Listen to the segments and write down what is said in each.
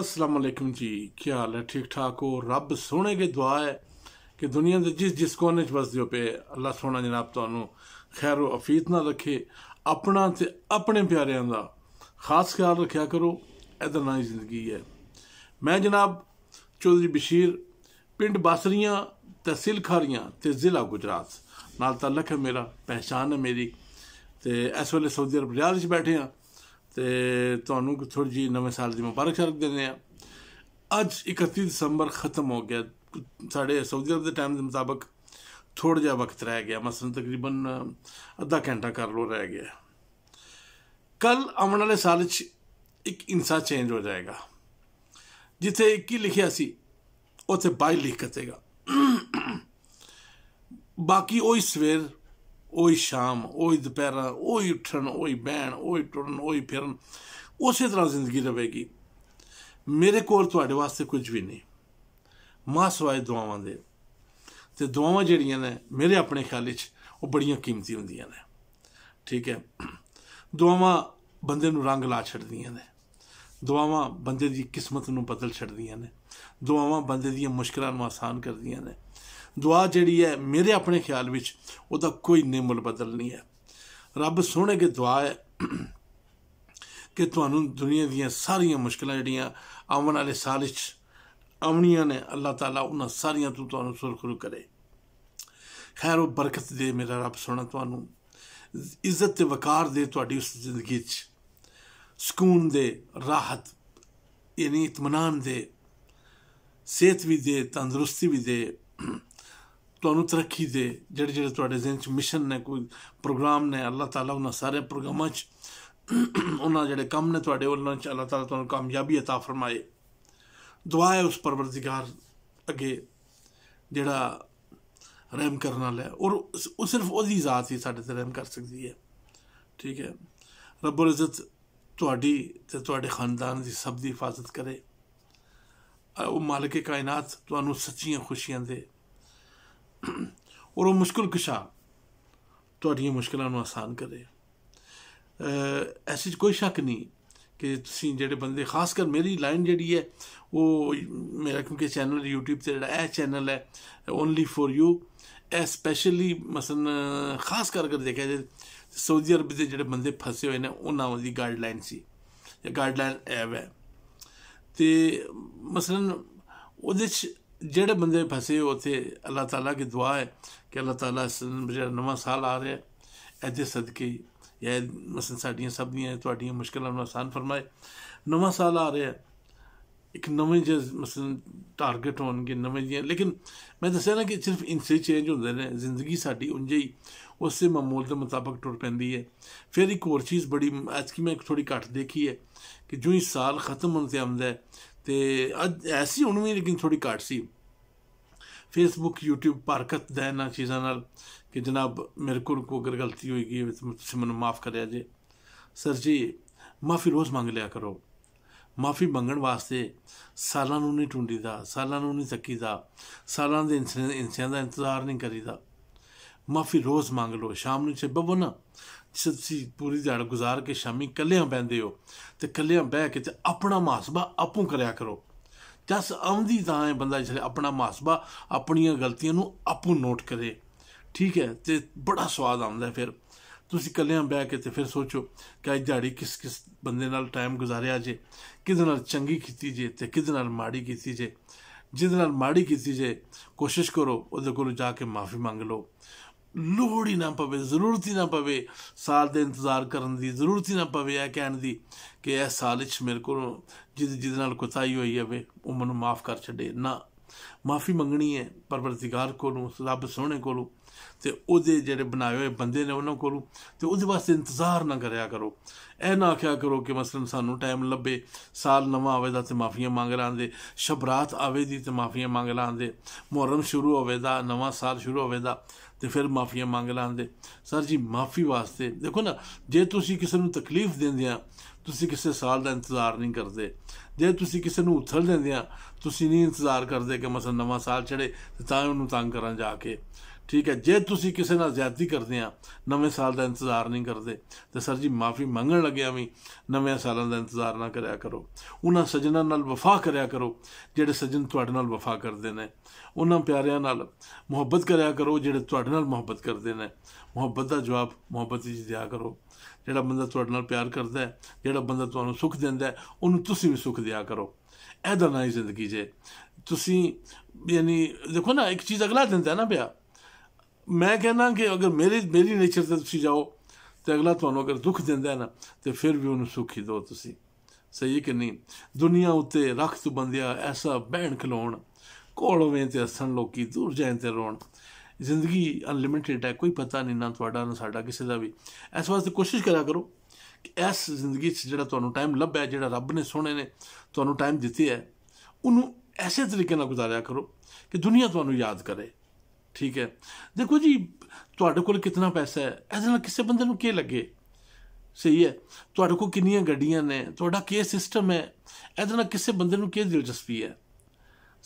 ਅਸਲਾਮ ਅਲੈਕਮ ਜੀ ਕੀ ਹਾਲ ਹੈ ਠੀਕ ਠਾਕ ਹੋ ਰੱਬ ਸੋਹਣੇ ਕੇ ਦੁਆ ਹੈ ਕਿ ਦੁਨੀਆ ਦੇ ਜਿਸ ਜਿਸ ਕੋਨੇ 'ਚ ਵਸਦੇ ਹੋ ਪਏ ਅੱਲਾ ਸੋਹਣਾ ਜਨਾਬ ਤੁਹਾਨੂੰ ਖੈਰ ਉਹ ਅਫੀਤ ਨਾ ਰੱਖੇ ਆਪਣਾ ਤੇ ਆਪਣੇ ਪਿਆਰਿਆਂ ਦਾ ਖਾਸ ਖਿਆਲ ਰੱਖਿਆ ਕਰੋ ਇਧਰ ਨਾ ਜ਼ਿੰਦਗੀ ਹੈ ਮੈਂ ਜਨਾਬ ਚੌਧਰੀ ਬਸ਼ੀਰ ਪਿੰਡ ਬਾਸਰੀਆਂ ਤਹਿਸੀਲ ਖਾਰੀਆਂ ਤੇ ਜ਼ਿਲ੍ਹਾ ਗੁਜਰਾਤ ਨਾਲ ਤਾਲਕ ਹੈ ਮੇਰਾ ਪਹਿਚਾਨ ਹੈ ਮੇਰੀ ਤੇ ਇਸ ਵੇਲੇ ਸਾਊਦੀ ਅਰਬ ਰਿਆਦ ਵਿੱਚ ਬੈਠੇ ਆ ਤੇ ਤੁਹਾਨੂੰ ਥੋੜੀ ਜੀ ਨਵੇਂ ਸਾਲ ਦੀ ਮੁਬਾਰਕ ਸ਼ਰਕ ਦਿੰਦੇ ਆ ਅੱਜ 31 ਦਸੰਬਰ ਖਤਮ ਹੋ ਗਿਆ ਸਾਡੇ ਸਾਊਦੀ ਅਰਬ ਦੇ ਟਾਈਮ ਦੇ ਮੁਤਾਬਕ ਥੋੜਾ ਜਿਹਾ ਵਕਤ ਰਹਿ ਗਿਆ ਮਸਲਨ ਤਕਰੀਬਨ ਅੱਧਾ ਘੰਟਾ ਕਰ ਲੋ ਰਹਿ ਗਿਆ ਕੱਲ ਆਉਣ ਵਾਲੇ ਸਾਲ 'ਚ ਇੱਕ ਇਨਸਾ ਚੇਂਜ ਹੋ ਜਾਏਗਾ ਜਿੱਥੇ 21 ਲਿਖਿਆ ਸੀ ਉੱਥੇ 22 ਲਿਖ ਕਤੇਗਾ ਬਾਕੀ ਉਹ ਹੀ ਸਵੇਰ ਉਹੀ ਸ਼ਾਮ ਉਹੀ ਦੁਪਹਿਰਾ ਉਹੀ ਉੱਠਣ ਉਹੀ ਬਹਿਣ ਉਹੀ ਟੁਰਨ ਉਹੀ ਫਿਰਨ ਉਸੇ ਤਰ੍ਹਾਂ ਜ਼ਿੰਦਗੀ ਰਹੇਗੀ ਮੇਰੇ ਕੋਲ ਤੁਹਾਡੇ ਵਾਸਤੇ ਕੁਝ ਵੀ ਨਹੀਂ ਮਾਂ ਸਵਾਏ ਦੁਆਵਾਂ ਦੇ ਤੇ ਦੁਆਵਾਂ ਜਿਹੜੀਆਂ ਨੇ ਮੇਰੇ ਆਪਣੇ ਖਿਆਲ ਵਿੱਚ ਉਹ ਬੜੀਆਂ ਕੀਮਤੀ ਹੁੰਦੀਆਂ ਨੇ ਠੀਕ ਹੈ ਦੁਆਵਾਂ ਬੰਦੇ ਨੂੰ ਰੰਗ ਲਾ ਛੱਡਦੀਆਂ ਨੇ ਦੁਆਵਾਂ ਬੰਦੇ ਦੀ ਕਿਸਮਤ ਨੂੰ ਬਦਲ ਛੱਡਦੀਆਂ ਨੇ ਦੁਆਵਾਂ ਬੰਦੇ ਦੀਆਂ ਮੁਸ਼ਕਲਾਂ ਨੂੰ ਆਸਾਨ ਕਰਦੀਆਂ ਨੇ ਦੁਆ ਜਿਹੜੀ ਹੈ ਮੇਰੇ ਆਪਣੇ ਖਿਆਲ ਵਿੱਚ ਉਹਦਾ ਕੋਈ ਨਿਮਲ ਬਦਲ ਨਹੀਂ ਹੈ ਰੱਬ ਸੋਹਣੇ ਕੇ ਦੁਆ ਹੈ ਕਿ ਤੁਹਾਨੂੰ ਦੁਨੀਆ ਦੀਆਂ ਸਾਰੀਆਂ ਮੁਸ਼ਕਲਾਂ ਜਿਹੜੀਆਂ ਆਉਣ ਵਾਲੇ ਸਾਲ ਵਿੱਚ ਆਉਣੀਆਂ ਨੇ ਅੱਲਾਹ ਤਾਲਾ ਉਹਨਾਂ ਸਾਰੀਆਂ ਤੋਂ ਤੁਹਾਨੂੰ ਸੁਰਖਰੂ ਕਰੇ ਖੈਰ ਉਹ ਬਰਕਤ ਦੇ ਮੇਰਾ ਰੱਬ ਸੋਹਣਾ ਤੁਹਾਨੂੰ ਇੱਜ਼ਤ ਤੇ ਵਕਾਰ ਦੇ ਤੁਹਾਡੀ ਉਸ ਜ਼ਿੰਦਗੀ 'ਚ ਸਕੂਨ ਦੇ ਰਾਹਤ ਯਾਨੀ ਇਤਮਾਨਾਨ ਦੇ ਸਿਹਤ ਵੀ ਦੇ ਤੰਦਰੁਸਤੀ ਵੀ ਦੇ ਤੁਹਾਨੂੰ ਤਰੱਕੀ ਦੇ ਜਿਹੜੇ ਜਿਹੜੇ ਤੁਹਾਡੇ ਜ਼ਿਹਨ 'ਚ ਮਿਸ਼ਨ ਨੇ ਕੋਈ ਪ੍ਰੋਗਰਾਮ ਨੇ ਅੱਲਾਹ ਤਾਲਾ ਉਹਨਾਂ ਸਾਰੇ ਪ੍ਰੋਗਰਾਮਾਂ 'ਚ ਉਹਨਾਂ ਜਿਹੜੇ ਕੰਮ ਨੇ ਤੁਹਾਡੇ ਉਹਨਾਂ 'ਚ ਅੱਲਾਹ ਤਾਲਾ ਤੁਹਾਨੂੰ ਕਾਮਯਾਬੀ عطا ਫਰਮਾਏ ਦੁਆ ਹੈ ਉਸ ਪਰਵਰਦੀਗਾਰ ਅੱਗੇ ਜਿਹੜਾ ਰਹਿਮ ਕਰਨ ਵਾਲਾ ਹੈ ਔਰ ਉਹ ਸਿਰਫ ਉਹਦੀ ਜ਼ਾਤ ਹੀ ਸਾਡੇ ਤੇ ਰਹਿਮ ਕਰ ਸਕਦੀ ਹੈ ਠੀਕ ਹੈ ਰੱਬੁਲ ਇਜ਼ਤ ਤੁਹਾਡੀ ਤੇ ਤੁਹਾਡੇ ਖਾਨਦਾਨ ਦੀ ਸਭ ਦੀ ਹਿਫਾਜ਼ਤ ਕਰੇ ਉਹ ਮਾਲਕ ਏ ਕਾਇਨਾਤ ਤੁਹਾਨੂੰ ਸੱਚੀਆਂ ਖੁਸ਼ੀਆਂ ਦੇ ਔਰ ਉਹ ਮੁਸ਼ਕਲ ਕੁਸ਼ਾ ਤੁਹਾਡੀਆਂ ਮੁਸ਼ਕਲਾਂ ਨੂੰ ਆਸਾਨ ਕਰੇ ਐਸੀ ਕੋਈ ਸ਼ੱਕ ਨਹੀਂ ਕਿ ਤੁਸੀਂ ਜਿਹੜੇ ਬੰਦੇ ਖਾਸ ਕਰ ਮੇਰੀ ਲਾਈਨ ਜਿਹੜੀ ਹੈ ਉਹ ਮੇਰਾ ਕਿਉਂਕਿ ਚੈਨਲ YouTube ਤੇ ਜਿਹੜਾ ਇਹ ਚੈਨਲ ਹੈ only for you especially specially ਮਸਨ ਖਾਸ ਕਰ ਕਰ ਦੇਖਿਆ ਜੇ ਸਾਊਦੀ ਅਰਬ ਦੇ ਜਿਹੜੇ ਬੰਦੇ ਫਸੇ ਹੋਏ ਨੇ ਉਹਨਾਂ ਦੀ ਗਾਈਡਲਾਈਨ ਸੀ ਇਹ ਗਾਈਡਲਾਈਨ ਐਵ ਹੈ ਤੇ ਮਸਲਨ ਉਹਦੇ ਚ ਜਿਹੜੇ ਬੰਦੇ ਫਸੇ ਉਥੇ ਅੱਲਾਹ ਤਾਲਾ ਦੀ ਦੁਆ ਹੈ ਕਿ ਅੱਲਾਹ ਤਾਲਾ ਜਿਹੜਾ ਨਵਾਂ ਸਾਲ ਆ ਰਿਹਾ ਹੈ ਐਦੇ ਸਦਕੇ ਇਹ ਮਸਲ ਸਾਡੀਆਂ ਸਭ ਦੀਆਂ ਤੁਹਾਡੀਆਂ ਮੁਸ਼ਕਲਾਂ ਨੂੰ ਆਸਾਨ ਫਰਮਾਏ ਨਵਾਂ ਸਾਲ ਆ ਰਿਹਾ ਇੱਕ ਨਵੇਂ ਜੇ ਮਸਲ ਟਾਰਗੇਟ ਹੋਣਗੇ ਨਵੇਂ ਜੀ ਲੇਕਿਨ ਮੈਂ ਦੱਸਿਆ ਨਾ ਕਿ ਸਿਰਫ ਇਨਸੇ ਚੇਂਜ ਹੁੰਦੇ ਨੇ ਜ਼ਿੰਦਗੀ ਸਾਡੀ ਉਂਝੇ ਹੀ ਉਸੇ ਮਾਮੂਲ ਦੇ ਮੁਤਾਬਕ ਟੁਰ ਪੈਂਦੀ ਹੈ ਫਿਰ ਇੱਕ ਹੋਰ ਚੀਜ਼ ਬੜੀ ਅੱਜ ਕੀ ਮੈਂ ਥੋੜੀ ਘੱਟ ਦੇਖੀ ਹੈ ਕਿ ਜੋ ਸਾਲ ਖਤਮ ਹੋਣ ਤੇ ਆਉਂਦਾ ਹੈ ਤੇ ਅੱਜ ਐਸੀ ਹੁਣ ਵੀ ਲੇਕਿਨ ਥੋੜੀ ਘੱਟ ਸੀ ਫੇਸਬੁੱਕ YouTube ਪਰਕਤ ਦਾ ਨਾਲ ਚੀਜ਼ਾਂ ਨਾਲ ਕਿ ਜਨਾਬ ਮੇਰੇ ਕੋਲ ਕੋਈ ਅਗਰ ਗਲਤੀ ਹੋਈ ਗਈ ਤੁਸੀਂ ਮੈਨੂੰ ਮਾਫ ਕਰਿਆ ਜੇ ਸਰ ਜੀ ਮਾਫੀ ਰੋਜ਼ ਮੰਗ ਲਿਆ ਕਰੋ ਮਾਫੀ ਮੰਗਣ ਵਾਸਤੇ ਸਾਲਾਂ ਨੂੰ ਨਹੀਂ ਟੁੰਡੀਦਾ ਸਾਲਾਂ ਨੂੰ ਨਹੀਂ ਸਕੀਦਾ ਸਾਲਾਂ ਦੇ ਇਨਸਾਨ ਦਾ ਇੰਤਜ਼ਾਰ ਨਹੀਂ ਕਰੀਦਾ ਮਾਫੀ ਰੋਜ਼ ਮੰਗ ਲਓ ਸ਼ਾਮ ਨੂੰ ਜੇ ਬੱਬੋ ਨਾ ਤੁਸੀਂ ਪੂਰੀ ਦਿਹਾੜ ਗੁਜ਼ਾਰ ਕੇ ਸ਼ਾਮੀ ਕੱਲਿਆਂ ਬੈੰਦੇ ਹੋ ਤੇ ਕੱਲਿਆਂ ਬਹਿ ਕੇ ਤੇ ਆਪਣਾ ਮਾਸਬਾ ਆਪੂ ਕਰਿਆ ਕਰੋ ਜਸ ਆਉਂਦੀ ਤਾਂ ਹੈ ਬੰਦਾ ਜਿਹੜਾ ਆਪਣਾ ਮਾਸਬਾ ਆਪਣੀਆਂ ਗਲਤੀਆਂ ਨੂੰ ਆਪੂ ਨੋਟ ਕਰੇ ਠੀਕ ਹੈ ਤੇ ਬੜਾ ਸਵਾਦ ਆਉਂਦਾ ਫਿਰ ਤੁਸੀਂ ਕੱਲਿਆਂ ਬਹਿ ਕੇ ਤੇ ਫਿਰ ਸੋਚੋ ਕਿ ਅੱਜ ਦਿਹਾੜੀ ਕਿਸ ਕਿਸ ਬੰਦੇ ਨਾਲ ਟਾਈਮ ਗੁਜ਼ਾਰਿਆ ਜੇ ਕਿਸ ਨਾਲ ਚੰਗੀ ਕੀਤੀ ਜੇ ਤੇ ਕਿਸ ਨਾਲ ਮਾੜੀ ਕੀਤੀ ਜੇ ਜਿਸ ਨਾਲ ਮਾੜੀ ਕੀਤੀ ਜੇ ਕੋਸ਼ਿਸ਼ ਕਰੋ ਉਹਦੇ ਕੋਲ ਜਾ ਕੇ ਮਾਫੀ ਮੰਗ ਲਓ ਲੋੜ ਹੀ ਨਾ ਪਵੇ ਜ਼ਰੂਰਤ ਹੀ ਨਾ ਪਵੇ ਸਾਲ ਦੇ ਇੰਤਜ਼ਾਰ ਕਰਨ ਦੀ ਜ਼ਰੂਰਤ ਹੀ ਨਾ ਪਵੇ ਆ ਕਹਿਣ ਦੀ ਕਿ ਇਹ ਸਾਲ ਵਿੱਚ ਮੇਰੇ ਕੋਲ ਜਿਸ ਜਿਸ ਨਾਲ ਕੁਤਾਈ ਹੋਈ ਹੈ ਵੇ ਉਹ ਮੈਨੂੰ ਮਾਫ ਕਰ ਛੱਡੇ ਨਾ ਮਾਫੀ ਮੰਗਣੀ ਹੈ ਪਰਵਰਦੀਗਾਰ ਕੋਲੋਂ ਰੱਬ ਸੋਹਣੇ ਕੋਲੋਂ ਤੇ ਉਹਦੇ ਜਿਹੜੇ ਬਣਾਏ ਹੋਏ ਬੰਦੇ ਨੇ ਉਹਨਾਂ ਕੋਲੋਂ ਤੇ ਉਹਦੇ ਵਾਸਤੇ ਇੰਤਜ਼ਾਰ ਨਾ ਕਰਿਆ ਕਰੋ ਇਹ ਨਾ ਆਖਿਆ ਕਰੋ ਕਿ ਮਸਲਨ ਸਾਨੂੰ ਟਾਈਮ ਲੱਭੇ ਸਾਲ ਨਵਾਂ ਆਵੇ ਦਾ ਤੇ ਮਾਫੀਆਂ ਮੰਗ ਲਾਂਦੇ ਸ਼ਬਰਾਤ ਆਵੇ ਦੀ ਤੇ ਮਾਫੀਆਂ ਮੰਗ ਲਾਂਦੇ ਮੁਹਰਮ ਸ਼ੁਰੂ ਹੋਵੇ ਦਾ ਨਵਾਂ ਸਾਲ ਸ਼ੁਰੂ ਹੋਵੇ ਦਾ ਤੇ ਫਿਰ ਮਾਫੀਆਂ ਮੰਗ ਲਾਂਦੇ ਸਰ ਜੀ ਮਾਫੀ ਵਾਸਤੇ ਦੇਖੋ ਨਾ ਜੇ ਤੁਸੀਂ ਕਿਸੇ ਨੂੰ ਤਕਲੀਫ ਦਿੰਦੇ ਆ ਤੁਸੀਂ ਕਿਸੇ ਸਾਲ ਦਾ ਇੰਤਜ਼ਾਰ ਨਹੀਂ ਕਰਦੇ ਜੇ ਤੁਸੀਂ ਕਿਸੇ ਨੂੰ ਉਥਲ ਦਿੰਦੇ ਆ ਤੁਸੀਂ ਨਹੀਂ ਇੰਤਜ਼ਾਰ ਕਰਦੇ ਕਿ ਮਸਲ ਨਵਾਂ ਸਾਲ ਚੜੇ ਤਾਂ ਉਹਨੂੰ ਤੰਗ ਕਰਨ ਜਾ ਕੇ ਠੀਕ ਹੈ ਜੇ ਤੁਸੀਂ ਕਿਸੇ ਨਾਲ ਜ਼ਿਆਦਤੀ ਕਰਦੇ ਆ ਨਵੇਂ ਸਾਲ ਦਾ ਇੰਤਜ਼ਾਰ ਨਹੀਂ ਕਰਦੇ ਤੇ ਸਰ ਜੀ ਮਾਫੀ ਮੰਗਣ ਲੱਗਿਆ ਵੀ ਨਵੇਂ ਸਾਲਾਂ ਦਾ ਇੰਤਜ਼ਾਰ ਨਾ ਕਰਿਆ ਕਰੋ ਉਹਨਾਂ ਸਜਣਾ ਨਾਲ ਵਫਾ ਕਰਿਆ ਕਰੋ ਜਿਹੜੇ ਸਜਣ ਤੁਹਾਡੇ ਨਾਲ ਵਫਾ ਕਰਦੇ ਨੇ ਉਹਨਾਂ ਪਿਆਰਿਆਂ ਨਾਲ ਮੁਹੱਬਤ ਕਰਿਆ ਕਰੋ ਜਿਹੜੇ ਤੁਹਾਡੇ ਨਾਲ ਮੁਹੱਬਤ ਕਰਦੇ ਨੇ ਮੁਹੱਬਤ ਦਾ ਜਵਾਬ ਮੁਹੱਬਤ ਵਿੱਚ ਦਿਆ ਕਰੋ ਜਿਹੜਾ ਬੰਦਾ ਤੁਹਾਡੇ ਨਾਲ ਪਿਆਰ ਕਰਦਾ ਹੈ ਜਿਹੜਾ ਬੰਦਾ ਤੁਹਾਨੂੰ ਸੁੱਖ ਦਿੰਦਾ ਹੈ ਉਹਨੂੰ ਤੁਸੀਂ ਵੀ ਸੁੱਖ ਦਿਆ ਕਰੋ ਐਦਾਂ ਨਾ ਜ਼ਿੰਦਗੀ ਜੇ ਤੁਸੀਂ ਯਾਨੀ ਦੇਖੋ ਨਾ ਇੱਕ ਚੀਜ਼ ਅਗਲਾ ਦਿੰਦਾ ਨਾ ਪਿਆ ਮੈਂ ਕਹਿੰਦਾ ਕਿ ਅਗਰ ਮੇਰੀ ਮੇਰੀ ਨੇਚਰ ਤੇ ਤੁਸੀਂ ਜਾਓ ਤੇ ਅਗਲਾ ਤੁਹਾਨੂੰ ਅਗਰ ਦੁੱਖ ਦਿੰਦਾ ਹੈ ਨਾ ਤੇ ਫਿਰ ਵੀ ਉਹਨੂੰ ਸੁਖੀ ਦੋ ਤੁਸੀਂ ਸਹੀ ਕਿ ਨਹੀਂ ਦੁਨੀਆ ਉੱਤੇ ਰਖਤ ਬੰਦਿਆ ਐਸਾ ਬਹਿਣ ਖਲੋਣ ਕੋਲਵੇਂ ਤੇ ਹਸਣ ਲੋਕੀ ਦੂਰ ਜਾਣ ਤੇ ਰੋਣ ਜ਼ਿੰਦਗੀ ਅਨਲਿਮਿਟਿਡ ਹੈ ਕੋਈ ਪਤਾ ਨਹੀਂ ਨਾ ਤੁਹਾਡਾ ਨਾ ਸਾਡਾ ਕਿਸੇ ਦਾ ਵੀ ਇਸ ਵਾਸਤੇ ਕੋਸ਼ਿਸ਼ ਕਰਿਆ ਕਰੋ ਕਿ ਇਸ ਜ਼ਿੰਦਗੀ 'ਚ ਜਿਹੜਾ ਤੁਹਾਨੂੰ ਟਾਈਮ ਲੱਭਿਆ ਜਿਹੜਾ ਰੱਬ ਨੇ ਸੋਹਣੇ ਨੇ ਤੁਹਾਨੂੰ ਟਾਈਮ ਦਿੱਤੇ ਹੈ ਉਹਨੂੰ ਐਸੇ ਤਰੀਕੇ ਨਾਲ ਗੁਜ਼ਾਰਿਆ ਕਰੋ ਕਿ ਦੁਨੀਆ ਤੁਹਾਨੂੰ ਯਾਦ ਕਰੇ ਠੀਕ ਹੈ ਦੇਖੋ ਜੀ ਤੁਹਾਡੇ ਕੋਲ ਕਿੰਨਾ ਪੈਸਾ ਹੈ ਇਹਦੇ ਨਾਲ ਕਿਸੇ ਬੰਦੇ ਨੂੰ ਕੀ ਲੱਗੇ ਸਹੀ ਹੈ ਤੁਹਾਡੇ ਕੋਲ ਕਿੰਨੀਆਂ ਗੱਡੀਆਂ ਨੇ ਤੁਹਾਡਾ ਕੀ ਸਿਸਟਮ ਹੈ ਇਹਦੇ ਨਾਲ ਕਿਸੇ ਬੰਦੇ ਨੂੰ ਕੀ ਦਿਲਚਸਪੀ ਹੈ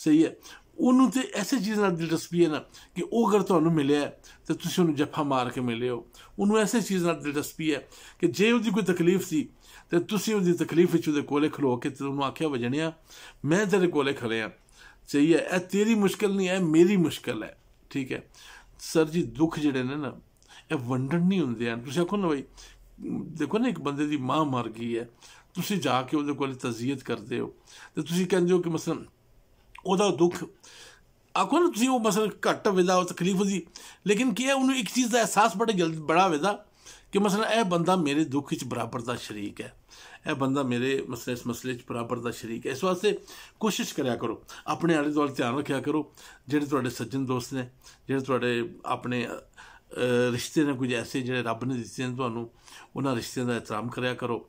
ਸਹੀ ਹੈ ਉਹਨੂੰ ਤੇ ਐਸੇ ਚੀਜ਼ ਨਾਲ ਦਿਲਚਸਪੀ ਹੈ ਨਾ ਕਿ ਉਹ ਅਗਰ ਤੁਹਾਨੂੰ ਮਿਲਿਆ ਤੇ ਤੁਸੀਂ ਉਹਨੂੰ ਜੱਫਾ ਮਾਰ ਕੇ ਮਿਲਿਓ ਉਹਨੂੰ ਐਸੇ ਚੀਜ਼ ਨਾਲ ਦਿਲਚਸਪੀ ਹੈ ਕਿ ਜੇ ਉਹਦੀ ਕੋਈ ਤਕਲੀਫ ਸੀ ਤੇ ਤੁਸੀਂ ਉਹਦੀ ਤਕਲੀਫ ਵਿੱਚ ਉਹਦੇ ਕੋਲੇ ਖਲੋ ਕੇ ਤੇ ਉਹਨੂੰ ਆਖਿਆ ਵਜਣਿਆ ਮੈਂ ਤੇਰੇ ਕੋਲੇ ਖੜਿਆ ਸਹੀ ਹੈ ਇਹ ਤੇਰੀ ਮੁਸ਼ਕਲ ਨਹੀਂ ਹੈ ਮੇਰੀ ਮੁਸ਼ਕਲ ਹੈ ਠੀਕ ਹੈ ਸਰ ਜੀ ਦੁੱਖ ਜਿਹੜੇ ਨੇ ਨਾ ਇਹ ਵੰਡਣ ਨਹੀਂ ਹੁੰਦੇ ਆ ਤੁਸੀਂ ਆਖੋ ਨਾ ਬਈ ਦੇਖੋ ਨਾ ਇੱਕ ਬੰਦੇ ਦੀ ਮਾਂ ਮਰ ਗਈ ਹੈ ਤੁਸੀਂ ਜਾ ਕੇ ਉਹਦੇ ਕੋਲ ਤਜ਼ੀਅਤ ਕਰਦੇ ਹੋ ਤੇ ਤੁਸੀਂ ਕਹਿੰਦੇ ਹੋ ਕਿ ਮਸਲ ਉਹਦਾ ਦੁੱਖ ਆਖੋ ਨਾ ਤੁਸੀਂ ਉਹ ਮਸਲ ਘੱਟ ਵਿਦਾ ਉਹ ਤਕਲੀਫ ਦੀ ਲੇਕਿਨ ਕੀ ਹੈ ਉਹਨੂੰ ਇੱਕ ਚੀਜ਼ ਦਾ ਅਹਿਸਾਸ ਬੜਾ ਜਲਦੀ ਬੜਾ ਵਿਦਾ ਕਿ ਮਸਲਾ ਇਹ ਬੰਦਾ ਮੇਰੇ ਦੁੱਖ ਵਿੱਚ ਬਰਾਬਰ ਦਾ ਸ਼ਰੀਕ ਹੈ ਇਹ ਬੰਦਾ ਮੇਰੇ ਮਸਲੇ ਇਸ ਮਸਲੇ ਵਿੱਚ ਬਰਾਬਰ ਦਾ ਸ਼ਰੀਕ ਹੈ ਇਸ ਵਾਸਤੇ ਕੋਸ਼ਿਸ਼ ਕਰਿਆ ਕਰੋ ਆਪਣੇ ਆਲੇ ਦੁਆਲੇ ਧਿਆਨ ਰੱਖਿਆ ਕਰੋ ਜਿਹੜੇ ਤੁਹਾਡੇ ਸੱਜਣ ਦੋਸਤ ਨੇ ਜਿਹੜੇ ਤੁਹਾਡੇ ਆਪਣੇ ਰਿਸ਼ਤੇ ਨੇ ਕੁਝ ਐਸੇ ਜਿਹੜੇ ਰੱਬ ਨੇ ਦਿੱਤੇ ਨੇ ਤੁਹਾਨੂੰ ਉਹਨਾਂ ਰਿਸ਼ਤਿਆਂ ਦਾ ਇਤਰਾਮ ਕਰਿਆ ਕਰੋ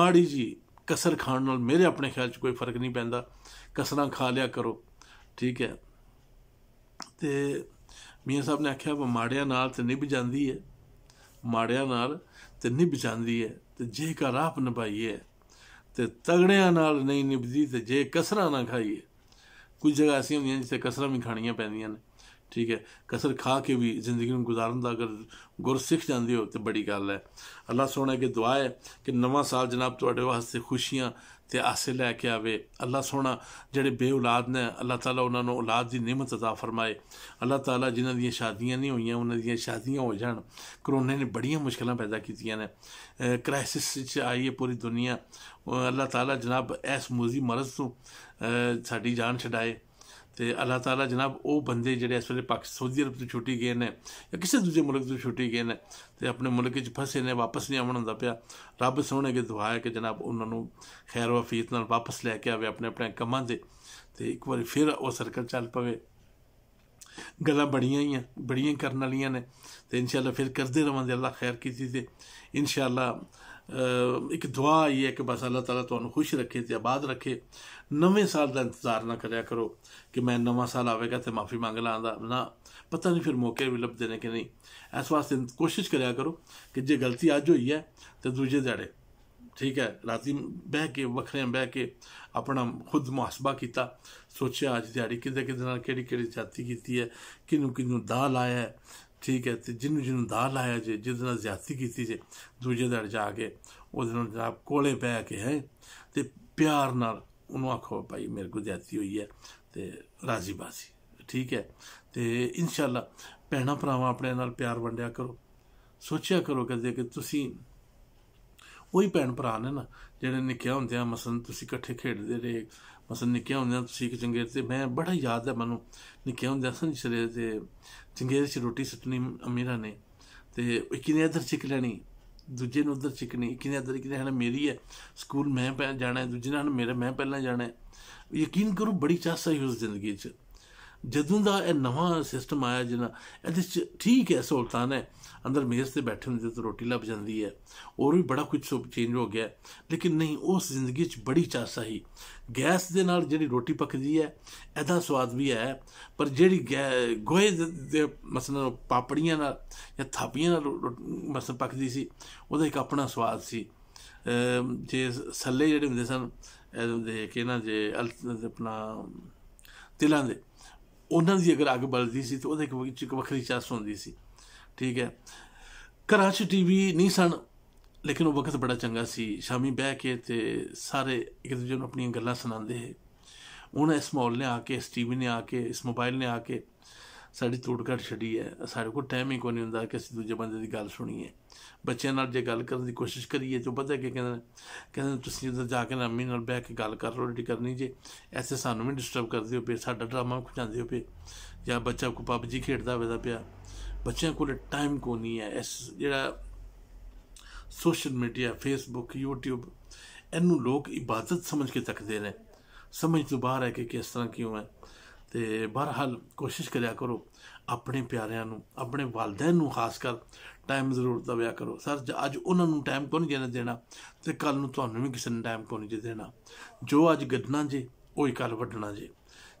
ਮਾੜੀ ਜੀ ਕਸਰ ਖਾਣ ਨਾਲ ਮੇਰੇ ਆਪਣੇ ਖਿਆਲ 'ਚ ਕੋਈ ਫਰਕ ਨਹੀਂ ਪੈਂਦਾ ਕਸਰਾਂ ਖਾ ਲਿਆ ਕਰੋ ਠੀਕ ਹੈ ਤੇ ਮੀਆਂ ਸਾਹਿਬ ਨੇ ਆਖਿਆ ਮਾੜਿਆਂ ਨਾਲ ਤੇ ਨਿਭ ਜਾਂਦੀ ਹੈ ਮਾੜਿਆਂ ਨਾਲ ਤੇ ਨਹੀਂ ਬਚਾਂਦੀ ਹੈ ਤੇ ਜੇ ਕਾ ਰਾਹ ਨਿਭਾਈਏ ਤੇ ਤਗੜਿਆਂ ਨਾਲ ਨਹੀਂ ਨਿਭਦੀ ਤੇ ਜੇ ਕਸਰਾ ਨਾ ਖਾਈਏ ਕੁਝ ਜਗ੍ਹਾ ਅਸੀਂ ਹੁੰਦੀਆਂ ਜਿੱਥੇ ਕਸਰਾਂ ਵੀ ਖਾਣੀਆਂ ਪੈਂਦੀਆਂ ਨੇ ਠੀਕ ਹੈ ਕਸਰ ਖਾ ਕੇ ਵੀ ਜ਼ਿੰਦਗੀ ਨੂੰ ਗੁਜ਼ਾਰਨ ਦਾ ਅਗਰ ਗੁਰ ਸਿੱਖ ਜਾਂਦੇ ਹੋ ਤੇ ਬੜੀ ਗੱਲ ਹੈ ਅੱਲਾ ਸੋਹਣਾ ਕੀ ਦੁਆ ਹੈ ਕਿ ਨਵਾਂ ਸਾਲ ਜਨਾਬ ਤੁਹਾਡੇ ਵਾਸਤੇ ਖੁਸ਼ੀਆਂ तो आसे लैके आए अल्लाह सोना जड़े बे औलाद ने अल्लाह तला उन्होंने औलाद की नियमत अदा फरमाए अल्लाह तला जिन्हों दादियां नहीं हुई उन्होंने शादियाँ हो जाए करोने ने बड़िया मुश्किल पैदा की क्राइसिस आई है पूरी दुनिया अल्लाह तला जनाब इस मोजी मरज तो साड़ी जान छड़ाए ਤੇ ਅੱਲਾਹ ਤਾਲਾ ਜਨਾਬ ਉਹ ਬੰਦੇ ਜਿਹੜੇ ਇਸ ਵੇਲੇ ਪਾਕਿਸਤਾਨ ਸਾਊਦੀ ਅਰਬ ਤੋਂ ਛੁੱਟੀ ਗਏ ਨੇ ਜਾਂ ਕਿਸੇ ਦੂਜੇ ਮੁਲਕ ਤੋਂ ਛੁੱਟੀ ਗਏ ਨੇ ਤੇ ਆਪਣੇ ਮੁਲਕ ਵਿੱਚ ਫਸੇ ਨੇ ਵਾਪਸ ਨਹੀਂ ਆਉਣ ਹੁੰਦਾ ਪਿਆ ਰੱਬ ਸੋਹਣੇ ਕੇ ਦੁਆ ਹੈ ਕਿ ਜਨਾਬ ਉਹਨਾਂ ਨੂੰ ਖੈਰ ਵਫੀਤ ਨਾਲ ਵਾਪਸ ਲੈ ਕੇ ਆਵੇ ਆਪਣੇ ਆਪਣੇ ਕੰਮਾਂ ਦੇ ਤੇ ਇੱਕ ਵਾਰ ਫਿਰ ਉਹ ਸਰਕਲ ਚੱਲ ਪਵੇ ਗੱਲਾਂ ਬੜੀਆਂ ਹੀ ਆ ਬੜੀਆਂ ਕਰਨ ਵਾਲੀਆਂ ਨੇ ਤੇ ਇਨਸ਼ਾਅੱਲਾ ਫਿਰ ਕਰਦੇ ਰਵਾਂਗੇ ਅੱਲਾ ਖੈਰ ਕੀਤੀ ਤੇ ਇਨਸ਼ਾਅੱਲਾ ਇੱਕ ਦੁਆ ਹੀ ਹੈ ਕਿ ਬਸ ਅੱਲਾਹ ਤਾਲਾ ਤੁਹਾਨੂੰ ਖੁਸ਼ ਰੱਖੇ ਤੇ ਆਬਾਦ ਰੱਖੇ ਨਵੇਂ ਸਾਲ ਦਾ ਇੰਤਜ਼ਾਰ ਨਾ ਕਰਿਆ ਕਰੋ ਕਿ ਮੈਂ ਨਵਾਂ ਸਾਲ ਆਵੇਗਾ ਤੇ ਮਾਫੀ ਮੰਗ ਲਾਂਦਾ ਨਾ ਪਤਾ ਨਹੀਂ ਫਿਰ ਮੌਕੇ ਵੀ ਲੱਭਦੇ ਨੇ ਕਿ ਨਹੀਂ ਇਸ ਵਾਸਤੇ ਕੋਸ਼ਿਸ਼ ਕਰਿਆ ਕਰੋ ਕਿ ਜੇ ਗਲਤੀ ਅੱਜ ਹੋਈ ਹੈ ਤੇ ਦੂਜੇ ਦਿਹਾੜੇ ਠੀਕ ਹੈ ਰਾਤੀ ਬਹਿ ਕੇ ਵਖਰੇ ਬਹਿ ਕੇ ਆਪਣਾ ਖੁਦ ਮੁਹਾਸਬਾ ਕੀਤਾ ਸੋਚਿਆ ਅੱਜ ਦਿਹਾੜੀ ਕਿਦੇ ਕਿਦੇ ਨਾਲ ਕਿਹੜੀ ਕਿਹੜੀ ਜਾਤੀ ਕੀਤੀ ਹੈ ਕਿਨੂੰ ਕਿਨੂੰ ਦਾਲ ਆਇਆ ਠੀਕ ਹੈ ਤੇ ਜਿੰਨੂੰ ਜਿੰਨੂੰ ਦਾ ਲਾਇਆ ਜੇ ਜਿੰਨਾ ਨਾਲ ਜ਼ਿਆਦਤੀ ਕੀਤੀ ਜੇ ਦੂਜੇ ਦਰ ਜਾ ਕੇ ਉਹਦੇ ਨਾਲ ਜਨਾਬ ਕੋਲੇ ਪੈ ਕੇ ਹੈ ਤੇ ਪਿਆਰ ਨਾਲ ਉਹਨੂੰ ਆਖੋ ਭਾਈ ਮੇਰੇ ਕੋ ਜ਼ਿਆਦਤੀ ਹੋਈ ਹੈ ਤੇ ਰਾਜ਼ੀ ਬਾਜ਼ੀ ਠੀਕ ਹੈ ਤੇ ਇਨਸ਼ਾਅੱਲਾ ਭੈਣਾ ਭਰਾਵਾਂ ਆਪਣੇ ਨਾਲ ਪਿਆਰ ਵੰਡਿਆ ਕਰੋ ਸੋਚਿਆ ਕਰੋ ਕਦੇ ਕਿ ਤੁਸੀਂ ਉਹੀ ਭੈਣ ਭਰਾ ਨੇ ਨਾ ਜਿਹੜੇ ਨਿੱਕੇ ਹੁੰਦੇ ਆ ਮਸਲਨ ਤੁਸੀਂ ਇਕੱਠੇ ਖੇਡਦੇ ਰਹੇ ਮਸਲ ਨਿੱਕਿਆ ਹੁੰਦਿਆਂ ਕਿ ਚੰਗੇ ਤੇ ਮੈਂ ਬੜਾ ਯਾਦ ਹੈ ਮੈਨੂੰ ਨਿੱਕੇ ਹੁੰਦੇ ਸਨ ਜਿਹੜੇ ਤੇ ਚੰਗੇ ਦੇ ਰੋਟੀ ਸੁੱਟਣੀ ਅਮੀਰਾ ਨੇ ਤੇ ਕਿਨੇ ਇਧਰ ਚਿਕ ਲੈਣੀ ਦੂਜੇ ਨੂੰ ਉਧਰ ਚਿਕਣੀ ਕਿਨੇ ਇਧਰ ਕਿਨੇ ਹਣ ਮੇਰੀ ਹੈ ਸਕੂਲ ਮੈਂ ਪਹਿਲਾਂ ਜਾਣਾ ਹੈ ਦੂਜੇ ਨਾਲ ਮੇਰੇ ਮੈਂ ਪਹਿਲਾਂ ਜਾਣਾ ਹੈ ਯਕੀਨ ਕਰੋ ਬੜੀ ਚਾਸਾ ਹੀ ਉਸ ਜ਼ਿੰਦਗੀ 'ਚ ਜਦੋਂ ਦਾ ਇਹ ਨਵਾਂ ਸਿਸਟਮ ਆਇਆ ਜਿਹਨਾਂ ਇਹਦੇ ਚ ਠੀਕ ਹੈ ਸੁਲਤਾਨ ਹੈ ਅੰਦਰ ਮੇਜ਼ ਤੇ ਬੈਠਣ ਹੁੰਦੇ ਤੇ ਰੋਟੀ ਲੱਭ ਜਾਂਦੀ ਹੈ ਹੋਰ ਵੀ ਬੜਾ ਕੁਝ ਸਭ ਚੇਂਜ ਹੋ ਗਿਆ ਲੇਕਿਨ ਨਹੀਂ ਉਸ ਜ਼ਿੰਦਗੀ 'ਚ ਬੜੀ ਚਾਸਾ ਹੀ ਗੈਸ ਦੇ ਨਾਲ ਜਿਹੜੀ ਰੋਟੀ ਪੱਕਦੀ ਹੈ ਐਦਾ ਸਵਾਦ ਵੀ ਹੈ ਪਰ ਜਿਹੜੀ ਗੋਏ ਦੇ ਮਸਲਨ ਪਾਪੜੀਆਂ ਨਾਲ ਜਾਂ ਥਾਪੀਆਂ ਨਾਲ ਮਸਲਨ ਪੱਕਦੀ ਸੀ ਉਹਦਾ ਇੱਕ ਆਪਣਾ ਸਵਾਦ ਸੀ ਜੇ ਸੱਲੇ ਜਿਹੜੇ ਹੁੰਦੇ ਸਨ ਦੇ ਕੇ ਨਾ ਜੇ ਆਪਣਾ ਤਿਲਾਂ ਦੇ ਉਹਨਾਂ ਦੀ ਅਗਰ ਅੱਗ ਬਲਦੀ ਸੀ ਤਾਂ ਉਹਦੇ ਇੱਕ ਇੱਕ ਵੱਖਰੀ ਚਾਸ ਹੁੰਦੀ ਸੀ ਠੀਕ ਹੈ ਕਰਾਚੀ ਟੀਵੀ ਨਹੀਂ ਸਨ ਲੇਕਿਨ ਉਹ ਵਕਤ ਬੜਾ ਚੰਗਾ ਸੀ ਸ਼ਾਮੀ ਬਹਿ ਕੇ ਤੇ ਸਾਰੇ ਇੱਕ ਦੂਜੇ ਨੂੰ ਆਪਣੀਆਂ ਗੱਲਾਂ ਸੁਣਾਉਂਦੇ ਹੁਣ ਇਸ ਮੌਲ ਨੇ ਆ ਕੇ ਇਸ ਟੀਵੀ ਨੇ ਆ ਕੇ ਇਸ ਮੋਬਾਈਲ ਨੇ ਆ ਕੇ ਸਾਡੀ ਤੋੜਕੜ ਛੱਡੀ ਹੈ ਸਾਡੇ ਕੋਲ ਟਾਈਮ ਹੀ ਕੋਈ ਨਹੀਂ ਹੁੰਦਾ ਕਿ ਅਸੀਂ ਦੂਜੇ ਬੰਦੇ ਦੀ ਗੱਲ ਸੁਣੀਏ ਬੱਚਿਆਂ ਨਾਲ ਜੇ ਗੱਲ ਕਰਨ ਦੀ ਕੋਸ਼ਿਸ਼ ਕਰੀਏ ਜੋ ਪਤਾ ਕਿ ਕਹਿੰਦੇ ਕਹਿੰਦੇ ਤੁਸੀਂ ਉਧਰ ਜਾ ਕੇ ਨਾਮੀ ਨਾਲ ਬਹਿ ਕੇ ਗੱਲ ਕਰ ਲਓ ਜਿਹੜੀ ਕਰਨੀ ਜੇ ਐਸੇ ਸਾਨੂੰ ਵੀ ਡਿਸਟਰਬ ਕਰਦੇ ਹੋ ਪੇ ਸਾਡਾ ਡਰਾਮਾ ਖੁਚਾਉਂਦੇ ਹੋ ਪੇ ਜਾਂ ਬੱਚਾ ਕੋ ਪਬਜੀ ਖੇਡਦਾ ਹੋਵੇ ਦਾ ਪਿਆ ਬੱਚਿਆਂ ਕੋਲ ਟਾਈਮ ਕੋ ਨਹੀਂ ਹੈ ਇਸ ਜਿਹੜਾ ਸੋਸ਼ਲ ਮੀਡੀਆ ਫੇਸਬੁੱਕ YouTube ਇਹਨੂੰ ਲੋਕ ਇਬਾਦਤ ਸਮਝ ਕੇ ਤੱਕਦੇ ਨੇ ਸਮਝ ਤੋਂ ਬਾਹਰ ਹੈ ਕਿ ਕਿਸ ਤਰ੍ਹਾਂ ਕਿਉਂ ਹੈ ਤੇ ਬਰਹਾਲ ਕੋਸ਼ਿਸ਼ ਕਰਿਆ ਕਰੋ ਆਪਣੇ ਪਿਆਰਿਆਂ ਨੂੰ ਆਪਣੇ ਵਾਲਦਿਆਂ ਨੂੰ ਖਾਸ ਕਰ ਟਾਈਮ ਜ਼ਰੂਰ ਦਵਿਆ ਕਰੋ ਸਰ ਅੱਜ ਉਹਨਾਂ ਨੂੰ ਟਾਈਮ ਕੋਈ ਨਹੀਂ ਦੇਣਾ ਤੇ ਕੱਲ ਨੂੰ ਤੁਹਾਨੂੰ ਵੀ ਕਿਸੇ ਨੂੰ ਟਾਈਮ ਕੋਈ ਨਹੀਂ ਦੇਣਾ ਜੋ ਅੱਜ ਗੱਡਣਾ ਜੇ ਉਹ ਹੀ ਕੱਲ ਵੱਢਣਾ ਜੇ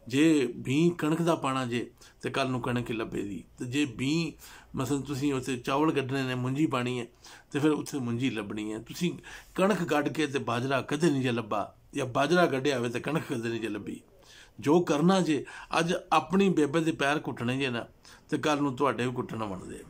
ਜੇ ਵੀ ਕਣਕ ਦਾ ਪਾਣਾ ਜੇ ਤੇ ਕੱਲ ਨੂੰ ਕਣਕ ਹੀ ਲੱਭੇਗੀ ਤੇ ਜੇ ਵੀ ਮਸਲ ਤੁਸੀਂ ਉੱਥੇ ਚਾਵਲ ਕੱਢਣੇ ਨੇ ਮੁੰਜੀ ਪਾਣੀ ਹੈ ਤੇ ਫਿਰ ਉੱਥੇ ਮੁੰਜੀ ਲੱਭਣੀ ਹੈ ਤੁਸੀਂ ਕਣਕ ਗੱਡ ਕੇ ਤੇ ਬਾਜਰਾ ਕਦੇ ਨਹੀਂ ਜੇ ਲੱਭਾ ਜਾਂ ਬਾਜਰਾ ਗੱਡਿਆ ਹੋਵੇ ਤੇ ਕਣਕ ਕਦੇ ਨਹੀਂ ਜੇ ਲੱਭੀ ਜੋ ਕਰਨਾ ਜੇ ਅੱਜ ਆਪਣੀ ਬੇਬੇ ਦੇ ਪੈਰ ਕੁੱਟਣੇ ਜੇ ਨਾ ਤੇ ਕੱਲ ਨੂੰ ਤੁਹਾਡੇ ਵੀ ਕੁੱਟਣਾ ਬਣਦੇ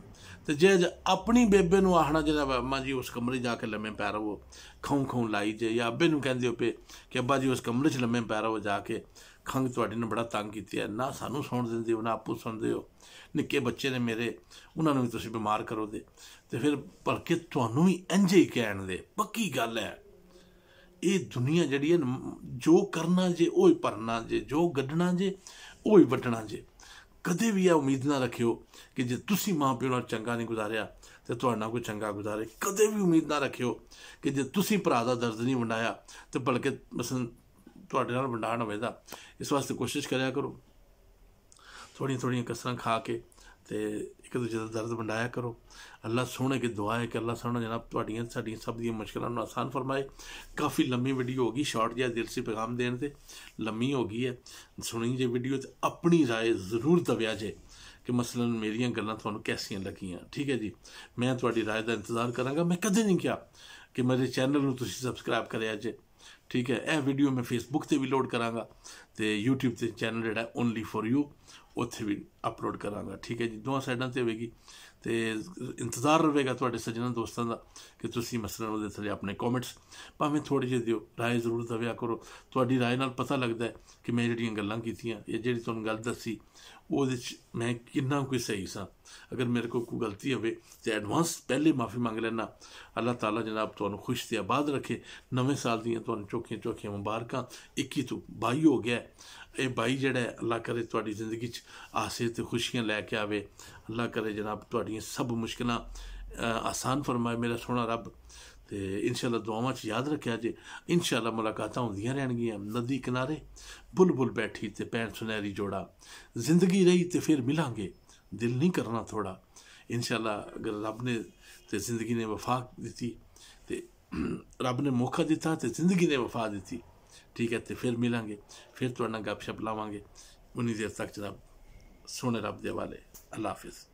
ਤੇ ਜੇ ਅੱਜ ਆਪਣੀ ਬੇਬੇ ਨੂੰ ਆਹਣਾ ਜਿਹੜਾ ਮਾਂ ਜੀ ਉਸ ਕਮਰੇ ਜਾ ਕੇ ਲੰਮੇ ਪੈਰ ਉਹ ਖੌਂ ਖੌਂ ਲਾਈ ਜੇ ਜਾਂ ਅੱਬੇ ਨੂੰ ਕਹਿੰਦੇ ਹੋ ਪੇ ਕਿ ਅੱਬਾ ਜੀ ਉਸ ਕਮਰੇ 'ਚ ਲੰਮੇ ਪੈਰ ਉਹ ਜਾ ਕੇ ਖੰਗ ਤੁਹਾਡੇ ਨੇ ਬੜਾ ਤੰਗ ਕੀਤੀ ਹੈ ਨਾ ਸਾਨੂੰ ਸੌਣ ਦਿੰਦੇ ਹੋ ਨਾ ਆਪੂ ਸੁਣਦੇ ਹੋ ਨਿੱਕੇ ਬੱਚੇ ਨੇ ਮੇਰੇ ਉਹਨਾਂ ਨੂੰ ਵੀ ਤੁਸੀਂ ਬਿਮਾਰ ਕਰੋ ਦੇ ਤੇ ਫਿਰ ਕਿ ਤੁਹਾਨੂੰ ਵੀ ਇੰਜ ਹੀ ਕਹਿਣ ਦੇ ਪੱਕੀ ਗੱਲ ਹੈ ਇਹ ਦੁਨੀਆ ਜਿਹੜੀ ਹੈ ਜੋ ਕਰਨਾ ਜੇ ਉਹ ਹੀ ਭਰਨਾ ਜੇ ਜੋ ਗੱਡਣਾ ਜੇ ਉਹ ਹੀ ਵੱਢਣਾ ਜੇ ਕਦੇ ਵੀ ਇਹ ਉਮੀਦ ਨਾ ਰੱਖਿਓ ਕਿ ਜੇ ਤੁਸੀਂ ਮਾਂ ਪਿਓ ਨਾਲ ਚੰਗਾ ਨਹੀਂ ਗੁਜ਼ਾਰਿਆ ਤੇ ਤੁਹਾਡਾ ਕੋਈ ਚੰਗਾ ਗੁਜ਼ਾਰੇ ਕਦੇ ਵੀ ਉਮੀਦ ਨਾ ਰੱਖਿਓ ਕਿ ਜੇ ਤੁਸੀਂ ਭਰਾ ਦਾ ਦਰਦ ਨਹੀਂ ਵੰਡਾਇਆ ਤੇ ਬਲਕਿ ਮਸਲ ਤੁਹਾਡੇ ਨਾਲ ਵੰਡਾਣ ਹੋਵੇਗਾ ਇਸ ਵਾਸਤੇ ਕੋਸ਼ਿਸ਼ ਕਰਿਆ ਕਰੋ ਥੋੜੀ ਥੋੜੀ ਕਸਰਾਂ ਖਾ ਕੇ ਤੇ ਇੱਕ ਦੂਜੇ ਦਾ ਦਰਦ ਵੰਡਾਇਆ ਕਰੋ ਅੱਲਾ ਸੋਹਣੇ ਕੀ ਦੁਆ ਹੈ ਕਿ ਅੱਲਾ ਸੋਹਣਾ ਜਨਾਬ ਤੁਹਾਡੀਆਂ ਸਾਡੀਆਂ ਸਭ ਦੀਆਂ ਮੁਸ਼ਕਲਾਂ ਨੂੰ ਆਸਾਨ ਫਰਮਾਏ ਕਾਫੀ ਲੰਮੀ ਵੀਡੀਓ ਹੋ ਗਈ ਸ਼ਾਰਟ ਜਿਹਾ ਦਿਲ ਸੀ ਪੈਗਾਮ ਦੇਣ ਤੇ ਲੰਮੀ ਹੋ ਗਈ ਹੈ ਸੁਣੀ ਜੇ ਵੀਡੀਓ ਤੇ ਆਪਣੀ رائے ਜ਼ਰੂਰ ਦਵਿਆ ਜੇ ਕਿ ਮਸਲਨ ਮੇਰੀਆਂ ਗੱਲਾਂ ਤੁਹਾਨੂੰ ਕੈਸੀਆਂ ਲੱਗੀਆਂ ਠੀਕ ਹੈ ਜੀ ਮੈਂ ਤੁਹਾਡੀ رائے ਦਾ ਇੰਤਜ਼ਾਰ ਕਰਾਂਗਾ ਮੈਂ ਕਦੇ ਨਹੀਂ ਕਿਹਾ ਕਿ ਮੇਰੇ ਚੈਨਲ ਨੂੰ ਤੁਸੀਂ ਸਬਸਕ੍ਰਾਈਬ ਕਰਿਆ ਜੇ ਠੀਕ ਹੈ ਇਹ ਵੀਡੀਓ ਮੈਂ ਫੇਸਬੁੱਕ ਤੇ ਵੀ ਲੋਡ ਕਰਾਂਗਾ ਤੇ YouTube ਤੇ ਚੈਨਲ ਜਿਹੜਾ ਓਨਲੀ ਫॉर ਯੂ ਉੱਥੇ ਵੀ ਅਪਲੋਡ ਕਰਾਂਗਾ ਠੀਕ ਹੈ ਜੀ ਦੋਹਾਂ ਸਾਈਡਾਂ ਤੇ ਹੋਵੇਗੀ ਤੇ ਇੰਤਜ਼ਾਰ ਰਹੇਗਾ ਤੁਹਾਡੇ ਸੱਜਣਾਂ ਦੋਸਤਾਂ ਦਾ ਕਿ ਤੁਸੀਂ ਮਸਲਾ ਉਹਦੇ ਥੱਲੇ ਆਪਣੇ ਕਮੈਂਟਸ ਭਾਵੇਂ ਥੋੜੀ ਜਿਹੀ ਦਿਓ رائے ਜ਼ਰੂਰ ਦਵਿਆ ਕਰੋ ਤੁਹਾਡੀ رائے ਨਾਲ ਪਤਾ ਲੱਗਦਾ ਹੈ ਕਿ ਮੈਂ ਜਿਹੜੀਆਂ ਗੱਲਾਂ ਕੀਤੀਆਂ ਇਹ ਜਿਹੜੀ ਤੁਹਾਨੂੰ ਗੱਲ ਦੱਸੀ ਉਹਦੇ ਵਿੱਚ ਮੈਂ ਕਿੰਨਾ ਕੋਈ ਸਹੀ ਸਾਂ ਅਗਰ ਮੇਰੇ ਕੋਲ ਕੋਈ ਗਲਤੀ ਹੋਵੇ ਤੇ ਐਡਵਾਂਸ ਪਹਿਲੇ ਮਾਫੀ ਮੰਗ ਲੈਣਾ ਅੱਲਾਹ ਤਾਲਾ ਜਨਾਬ ਤੁਹਾਨੂੰ ਖੁਸ਼ ਤੇ ਆਬਾਦ ਰੱਖੇ ਨਵੇਂ ਸਾਲ ਦੀਆਂ ਤੁਹਾਨੂੰ ਚੋਖੀਆਂ ਚੋਖੀਆਂ ਮੁਬਾਰਕਾਂ 21 ਤੋਂ 22 ਹੋ ਗਿਆ ये बई जड़ा अल्लाह करे थोड़ी जिंदगी आसे तो खुशियां लैके आए अल्लाह करे जनाब थोड़ी सब मुश्किल आसान फरमाए मेरा सोना रब तो इन शाला दुआव याद रखा जे इन शाला मुलाकात होंगे रहनगियाँ नदी किनारे बुल बुल बैठी तो भैन सुनहरी जोड़ा जिंदगी रही तो फिर मिलोंगे दिल नहीं करना थोड़ा इन शाला अगर रब ने तो जिंदगी ने वफा दी तो रब ने मौका दिता तो जिंदगी ने वफा दी ਠੀਕ ਹੈ ਤੇ ਫਿਰ ਮਿਲਾਂਗੇ ਫਿਰ ਤੁਹਾਡਾ ਗੱਪਸ਼ਪ ਲਾਵਾਂਗੇ ਉਨੀ ਦੇਰ ਤੱਕ ਜਨਾਬ ਸੋਨੇ ਰੱਬ ਦੇ ਵਾਲੇ ਅੱਲਾ ਹਾਫਿਜ਼